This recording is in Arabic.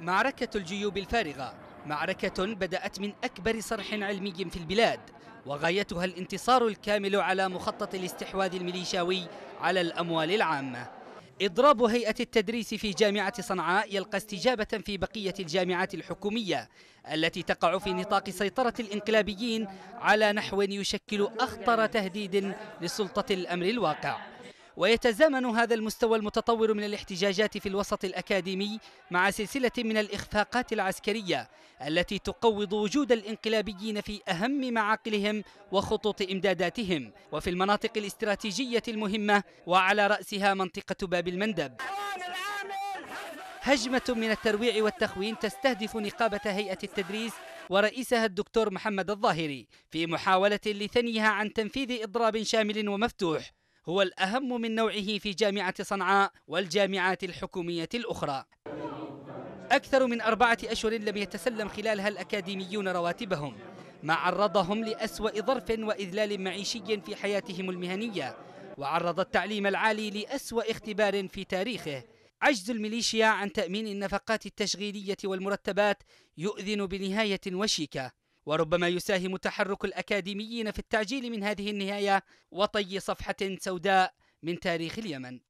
معركة الجيوب الفارغة معركة بدأت من أكبر صرح علمي في البلاد وغايتها الانتصار الكامل على مخطط الاستحواذ الميليشاوي على الأموال العامة إضراب هيئة التدريس في جامعة صنعاء يلقى استجابة في بقية الجامعات الحكومية التي تقع في نطاق سيطرة الإنقلابيين على نحو يشكل أخطر تهديد لسلطة الأمر الواقع ويتزامن هذا المستوى المتطور من الاحتجاجات في الوسط الأكاديمي مع سلسلة من الإخفاقات العسكرية التي تقوض وجود الانقلابيين في أهم معاقلهم وخطوط إمداداتهم وفي المناطق الاستراتيجية المهمة وعلى رأسها منطقة باب المندب هجمة من الترويع والتخوين تستهدف نقابة هيئة التدريس ورئيسها الدكتور محمد الظاهري في محاولة لثنيها عن تنفيذ إضراب شامل ومفتوح هو الأهم من نوعه في جامعة صنعاء والجامعات الحكومية الأخرى أكثر من أربعة أشهر لم يتسلم خلالها الأكاديميون رواتبهم ما عرضهم لأسوأ ظرف وإذلال معيشي في حياتهم المهنية وعرض التعليم العالي لأسوأ اختبار في تاريخه عجز الميليشيا عن تأمين النفقات التشغيلية والمرتبات يؤذن بنهاية وشيكة وربما يساهم تحرك الأكاديميين في التعجيل من هذه النهاية وطي صفحة سوداء من تاريخ اليمن